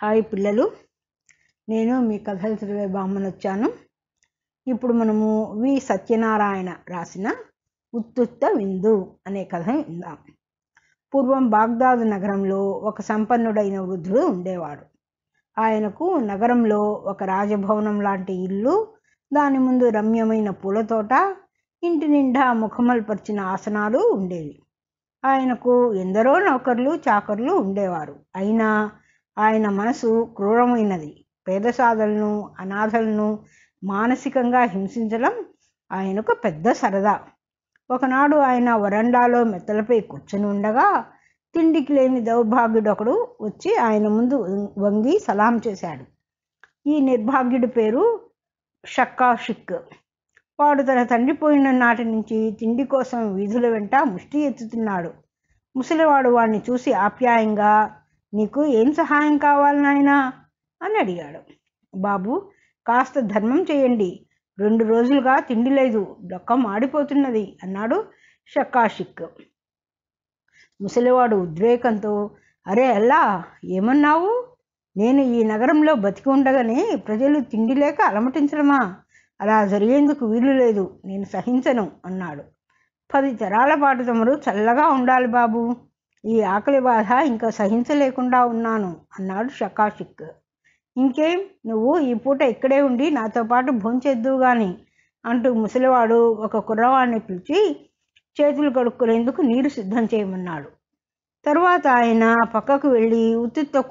hi పిల్లలు నేను మీ కథలు శ్రీవే బామ్మను వచ్చాను ఇప్పుడు మనము వి సత్యనారాయణ రాసిన ఉత్తుత్త విందు అనే కథ విందాం పూర్వం బాగ్దాద్ నగరంలో ఒక సంపన్నుడైన వృద్ధుడు ఉండేవాడు ఆయనకు నగరంలో ఒక రాజభవనం లాంటి ఇల్లు దాని ముందు రమ్యమైన పూలతోట ఇంటి నిండా ముఖమల్పరిచిన ఆసనాలు ఉండేవి ఆయనకు ఎందరో నౌకర్లు చాకర్లు ఉండేవారు అయినా ఆయన మనసు క్రూరమైనది పేద సాధలను అనాథలను మానసికంగా హింసించడం ఆయనకు పెద్ద సరదా ఒకనాడు ఆయన వరండాలో మెత్తలపై కూర్చొని ఉండగా తిండికి లేని దౌర్భాగ్యుడొకడు వచ్చి ఆయన ముందు వంగి సలాం చేశాడు ఈ నిర్భాగ్యుడి పేరు షక్కా షిక్ వాడు తన తండ్రి పోయిన నాటి నుంచి తిండి కోసం వీధుల వెంట ముష్టి ఎత్తుతున్నాడు ముసలివాడు వాడిని చూసి ఆప్యాయంగా నీకు ఏం సహాయం కావాలి నాయనా అని అడిగాడు బాబు కాస్త ధర్మం చేయండి రెండు రోజులుగా తిండి లేదు డొక్క మాడిపోతున్నది అన్నాడు షకాషిక్ ముసలివాడు ఉద్రేకంతో అరే అల్లా ఏమన్నావు నేను ఈ నగరంలో బతికి ఉండగానే ప్రజలు తిండి లేక అలమటించడమా అలా జరిగేందుకు వీలు లేదు నేను సహించను అన్నాడు పది తరాల పాటు తమరు చల్లగా ఉండాలి బాబు ఈ ఆకలి బాధ ఇంకా సహించలేకుండా ఉన్నాను అన్నాడు షకాషిక్ ఇంకేం నువ్వు ఈ పూట ఇక్కడే ఉండి నాతో పాటు భోంచేద్దు గాని అంటూ ముసలివాడు ఒక కుర్రవాడిని పిలిచి చేతులు కడుక్కునేందుకు నీరు సిద్ధం చేయమన్నాడు తర్వాత ఆయన పక్కకు వెళ్ళి ఉత్తిత్త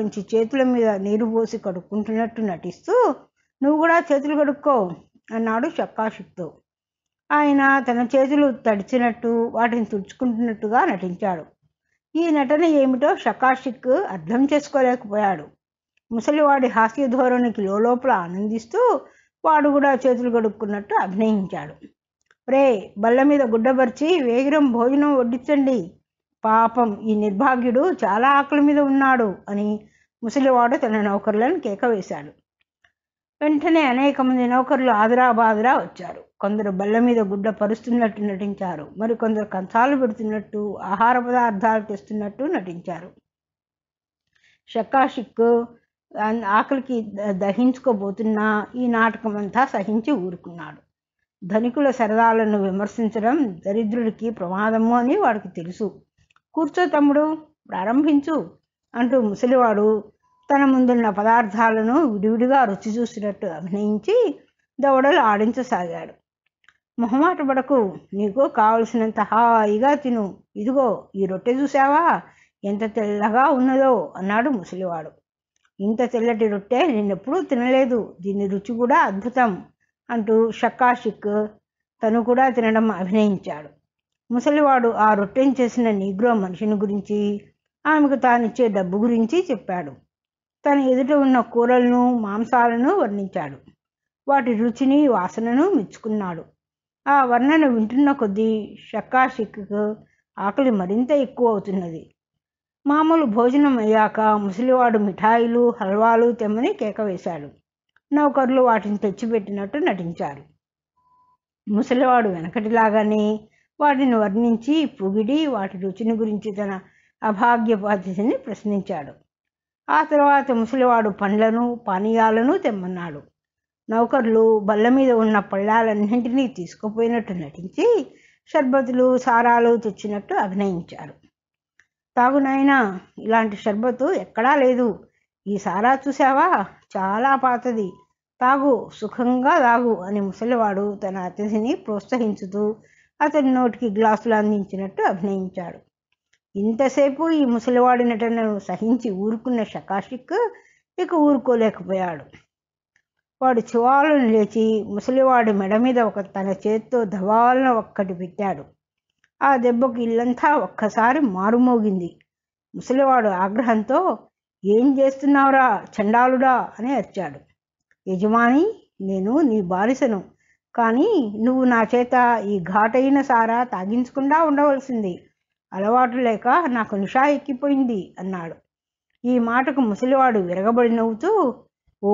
నుంచి చేతుల మీద నీరు పోసి కడుక్కుంటున్నట్టు నటిస్తూ నువ్వు కూడా చేతులు కడుక్కో అన్నాడు షక్కాషిక్తో ఆయన తన చేతులు తడిచినట్టు వాటిని తుడుచుకుంటున్నట్టుగా నటించాడు ఈ నటన ఏమిటో షకాషిక్ అర్థం చేసుకోలేకపోయాడు ముసలివాడి హాస్య ధోరణికి లోపల ఆనందిస్తూ వాడు కూడా చేతులు గడుక్కున్నట్టు అభినయించాడు రే బల్ల మీద గుడ్డబర్చి వేగిరం భోజనం వడ్డించండి పాపం ఈ నిర్భాగ్యుడు చాలా ఆకలి మీద ఉన్నాడు అని ముసలివాడు తన నౌకర్లను కేక వేశాడు వెంటనే అనేక మంది నౌకర్లు బాదురా వచ్చారు కొందరు బల్ల మీద గుడ్డ పరుస్తున్నట్టు నటించారు మరికొందరు కంచాలు పెడుతున్నట్టు ఆహార పదార్థాలు తెస్తున్నట్టు నటించారు షకాషిక్ ఆకలికి దహించుకోబోతున్నా ఈ నాటకం అంతా సహించి ఊరుకున్నాడు ధనికుల సరదాలను విమర్శించడం దరిద్రుడికి ప్రమాదము అని వాడికి తెలుసు కూర్చో తమ్ముడు ప్రారంభించు అంటూ ముసలివాడు తన ముందున్న పదార్థాలను విడివిడిగా రుచి చూసినట్టు అభినయించి దవడలు ఆడించసాగాడు పడకు నీకు కావలసినంత హాయిగా తిను ఇదిగో ఈ రొట్టె చూసావా ఎంత తెల్లగా ఉన్నదో అన్నాడు ముసలివాడు ఇంత తెల్లటి రొట్టె నేనెప్పుడూ తినలేదు దీని రుచి కూడా అద్భుతం అంటూ షక్కాషిక్ తను కూడా తినడం అభినయించాడు ముసలివాడు ఆ రొట్టెను చేసిన నీగ్రో మనిషిని గురించి ఆమెకు తానిచ్చే డబ్బు గురించి చెప్పాడు తన ఎదుట ఉన్న కూరలను మాంసాలను వర్ణించాడు వాటి రుచిని వాసనను మెచ్చుకున్నాడు ఆ వర్ణన వింటున్న కొద్దీ షక్కాషిక్కు ఆకలి మరింత ఎక్కువ అవుతున్నది మామూలు భోజనం అయ్యాక ముసలివాడు మిఠాయిలు హల్వాలు తెమ్మని కేక వేశాడు నౌకర్లు వాటిని తెచ్చిపెట్టినట్టు నటించారు ముసలివాడు వెనకటిలాగానే వాటిని వర్ణించి పొగిడి వాటి రుచిని గురించి తన అభాగ్య బాధ్యతని ప్రశ్నించాడు ఆ తర్వాత ముసలివాడు పండ్లను పానీయాలను తెమ్మన్నాడు నౌకర్లు బల్ల మీద ఉన్న పళ్ళాలన్నింటినీ తీసుకుపోయినట్టు నటించి షర్బతులు సారాలు తెచ్చినట్టు అభినయించారు తాగునైనా ఇలాంటి షర్బతు ఎక్కడా లేదు ఈ సారా చూసావా చాలా పాతది తాగు సుఖంగా తాగు అని ముసలివాడు తన అతిథిని ప్రోత్సహించుతూ అతని నోటికి గ్లాసులు అందించినట్టు అభినయించాడు ఇంతసేపు ఈ ముసలివాడి నటనను సహించి ఊరుకున్న షకాషిక్ ఇక ఊరుకోలేకపోయాడు వాడు చివాలను లేచి ముసలివాడి మెడ మీద ఒక తన చేత్తో ధవాలను ఒక్కటి పెట్టాడు ఆ దెబ్బకి ఇల్లంతా ఒక్కసారి మారుమోగింది ముసలివాడు ఆగ్రహంతో ఏం చేస్తున్నావురా చండాలుడా అని అరిచాడు యజమాని నేను నీ బారిసను కానీ నువ్వు నా చేత ఈ ఘాటైన సారా తాగించకుండా ఉండవలసింది అలవాటు లేక నాకు నిషా ఎక్కిపోయింది అన్నాడు ఈ మాటకు ముసలివాడు విరగబడి నవ్వుతూ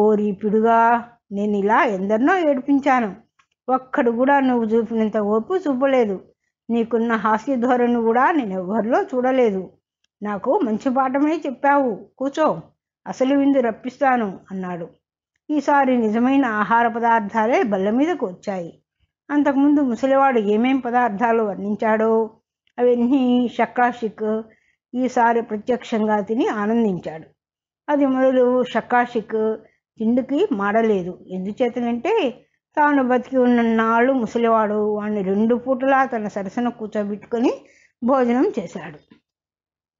ఓరి పిడుగా నేను ఇలా ఎందరినో ఏడిపించాను ఒక్కడు కూడా నువ్వు చూపినంత ఓపు చూపలేదు నీకున్న హాస్య ధోరణి కూడా నేను ఎవ్వరిలో చూడలేదు నాకు మంచి పాఠమే చెప్పావు కూర్చో అసలు విందు రప్పిస్తాను అన్నాడు ఈసారి నిజమైన ఆహార పదార్థాలే బల్ల మీదకు వచ్చాయి అంతకుముందు ముసలివాడు ఏమేం పదార్థాలు వర్ణించాడో అవన్నీ షకాషిక్ ఈసారి ప్రత్యక్షంగా తిని ఆనందించాడు అది మొదలు షకాషిక్ తిండికి మాడలేదు ఎందుచేతనంటే తాను బతికి ఉన్న నాళ్ళు ముసలివాడు వాడిని రెండు పూటలా తన సరసన కూర్చోబెట్టుకొని భోజనం చేశాడు